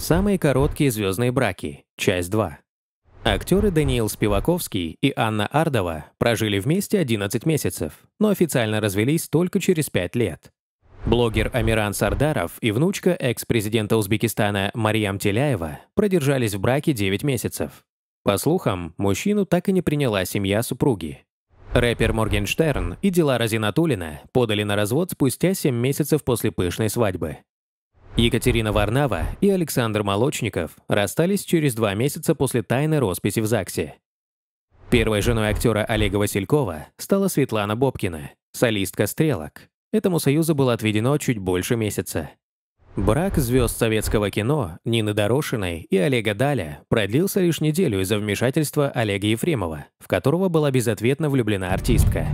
Самые короткие звездные браки. Часть 2. Актеры Даниил Спиваковский и Анна Ардова прожили вместе 11 месяцев, но официально развелись только через 5 лет. Блогер Амиран Сардаров и внучка экс-президента Узбекистана Мариям Теляева продержались в браке 9 месяцев. По слухам, мужчину так и не приняла семья супруги. Рэпер Моргенштерн и дела Розинатулина подали на развод спустя 7 месяцев после пышной свадьбы. Екатерина Варнава и Александр Молочников расстались через два месяца после тайной росписи в ЗАГСе. Первой женой актера Олега Василькова стала Светлана Бобкина, солистка «Стрелок». Этому союзу было отведено чуть больше месяца. Брак звезд советского кино Нины Дорошиной и Олега Даля продлился лишь неделю из-за вмешательства Олега Ефремова, в которого была безответно влюблена артистка.